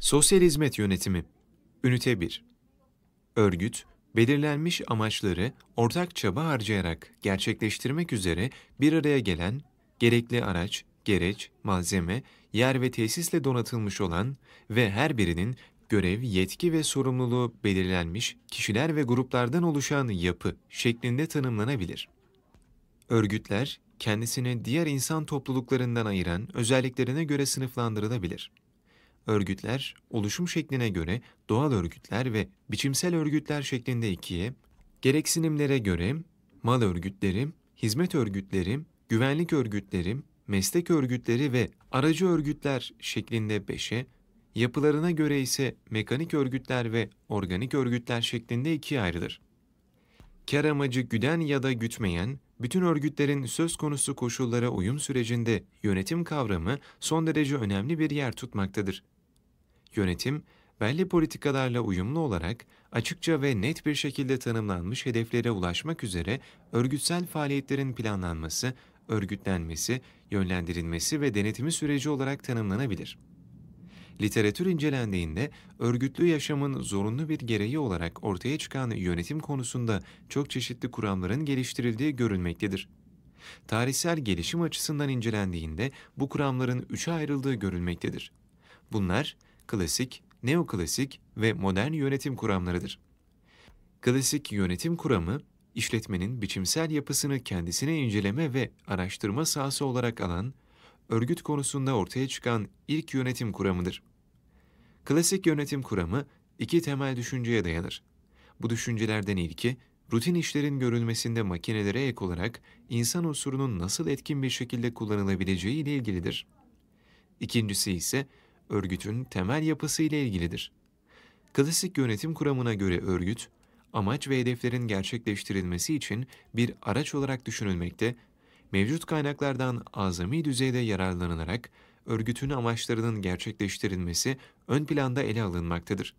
Sosyal Hizmet Yönetimi Ünite 1 Örgüt, belirlenmiş amaçları ortak çaba harcayarak gerçekleştirmek üzere bir araya gelen, gerekli araç, gereç, malzeme, yer ve tesisle donatılmış olan ve her birinin görev, yetki ve sorumluluğu belirlenmiş kişiler ve gruplardan oluşan yapı şeklinde tanımlanabilir. Örgütler, kendisini diğer insan topluluklarından ayıran özelliklerine göre sınıflandırılabilir örgütler oluşum şekline göre doğal örgütler ve biçimsel örgütler şeklinde ikiye, gereksinimlere göre mal örgütleri, hizmet örgütleri, güvenlik örgütleri, meslek örgütleri ve aracı örgütler şeklinde beşe, yapılarına göre ise mekanik örgütler ve organik örgütler şeklinde ikiye ayrılır. Kar amacı güden ya da gütmeyen, bütün örgütlerin söz konusu koşullara uyum sürecinde yönetim kavramı son derece önemli bir yer tutmaktadır. Yönetim, belli politikalarla uyumlu olarak açıkça ve net bir şekilde tanımlanmış hedeflere ulaşmak üzere örgütsel faaliyetlerin planlanması, örgütlenmesi, yönlendirilmesi ve denetimi süreci olarak tanımlanabilir. Literatür incelendiğinde örgütlü yaşamın zorunlu bir gereği olarak ortaya çıkan yönetim konusunda çok çeşitli kuramların geliştirildiği görülmektedir. Tarihsel gelişim açısından incelendiğinde bu kuramların üçe ayrıldığı görülmektedir. Bunlar, klasik, neoklasik ve modern yönetim kuramlarıdır. Klasik yönetim kuramı, işletmenin biçimsel yapısını kendisine inceleme ve araştırma sahası olarak alan, örgüt konusunda ortaya çıkan ilk yönetim kuramıdır. Klasik yönetim kuramı iki temel düşünceye dayanır. Bu düşüncelerden ilki, rutin işlerin görülmesinde makinelere ek olarak insan unsurunun nasıl etkin bir şekilde kullanılabileceği ile ilgilidir. İkincisi ise örgütün temel yapısı ile ilgilidir. Klasik yönetim kuramına göre örgüt, amaç ve hedeflerin gerçekleştirilmesi için bir araç olarak düşünülmekte, mevcut kaynaklardan azami düzeyde yararlanılarak örgütün amaçlarının gerçekleştirilmesi ön planda ele alınmaktadır.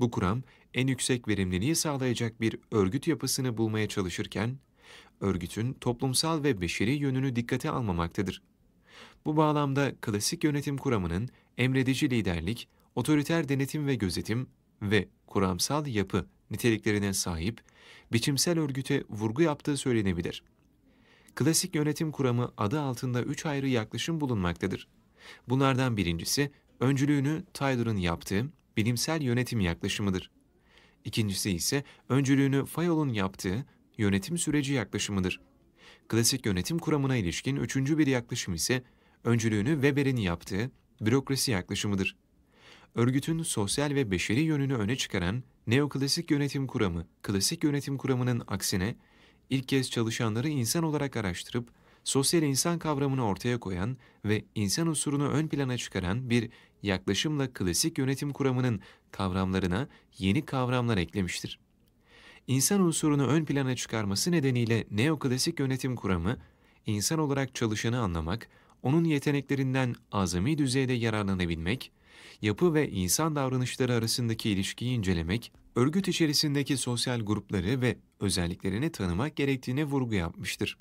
Bu kuram, en yüksek verimliliği sağlayacak bir örgüt yapısını bulmaya çalışırken, örgütün toplumsal ve beşeri yönünü dikkate almamaktadır. Bu bağlamda klasik yönetim kuramının emredici liderlik, otoriter denetim ve gözetim ve kuramsal yapı niteliklerine sahip, biçimsel örgüte vurgu yaptığı söylenebilir. Klasik yönetim kuramı adı altında üç ayrı yaklaşım bulunmaktadır. Bunlardan birincisi, öncülüğünü Taylor'ın yaptığı bilimsel yönetim yaklaşımıdır. İkincisi ise öncülüğünü Fayol'un yaptığı yönetim süreci yaklaşımıdır. Klasik yönetim kuramına ilişkin üçüncü bir yaklaşım ise öncülüğünü Weber'in yaptığı bürokrasi yaklaşımıdır. Örgütün sosyal ve beşeri yönünü öne çıkaran neoklasik yönetim kuramı, klasik yönetim kuramının aksine ilk kez çalışanları insan olarak araştırıp sosyal insan kavramını ortaya koyan ve insan unsurunu ön plana çıkaran bir yaklaşımla klasik yönetim kuramının kavramlarına yeni kavramlar eklemiştir. İnsan unsurunu ön plana çıkarması nedeniyle neoklasik yönetim kuramı, insan olarak çalışanı anlamak, onun yeteneklerinden azami düzeyde yararlanabilmek, yapı ve insan davranışları arasındaki ilişkiyi incelemek, örgüt içerisindeki sosyal grupları ve özelliklerini tanımak gerektiğine vurgu yapmıştır.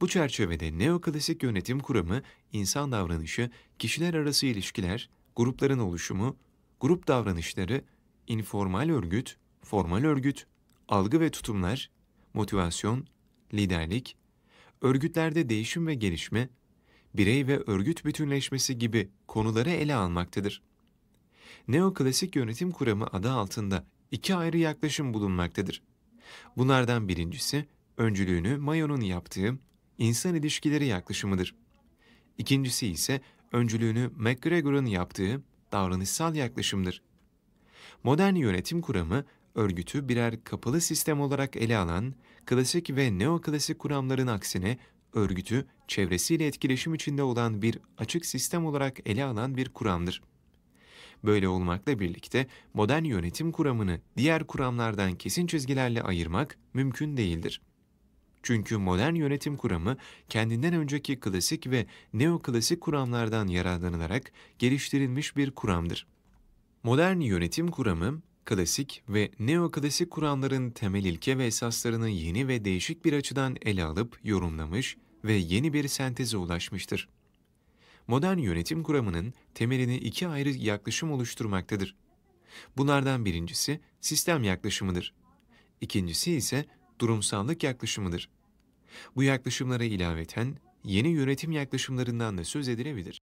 Bu çerçevede neoklasik yönetim kuramı, insan davranışı, kişiler arası ilişkiler, grupların oluşumu, grup davranışları, informal örgüt, formal örgüt, algı ve tutumlar, motivasyon, liderlik, örgütlerde değişim ve gelişme, birey ve örgüt bütünleşmesi gibi konuları ele almaktadır. Neoklasik yönetim kuramı adı altında iki ayrı yaklaşım bulunmaktadır. Bunlardan birincisi, öncülüğünü Mayo'nun yaptığı insan ilişkileri yaklaşımıdır. İkincisi ise öncülüğünü McGregor'ın yaptığı davranışsal yaklaşımdır. Modern yönetim kuramı, örgütü birer kapalı sistem olarak ele alan, klasik ve neoklasik kuramların aksine örgütü çevresiyle etkileşim içinde olan bir açık sistem olarak ele alan bir kuramdır. Böyle olmakla birlikte modern yönetim kuramını diğer kuramlardan kesin çizgilerle ayırmak mümkün değildir. Çünkü modern yönetim kuramı kendinden önceki klasik ve neoklasik kuramlardan yararlanılarak geliştirilmiş bir kuramdır. Modern yönetim kuramı klasik ve neoklasik Kur'anların temel ilke ve esaslarını yeni ve değişik bir açıdan ele alıp yorumlamış ve yeni bir senteze ulaşmıştır. Modern yönetim kuramının temelini iki ayrı yaklaşım oluşturmaktadır. Bunlardan birincisi sistem yaklaşımıdır. İkincisi ise durumsallık yaklaşımıdır. Bu yaklaşımlara ilaveten yeni yönetim yaklaşımlarından da söz edilebilir.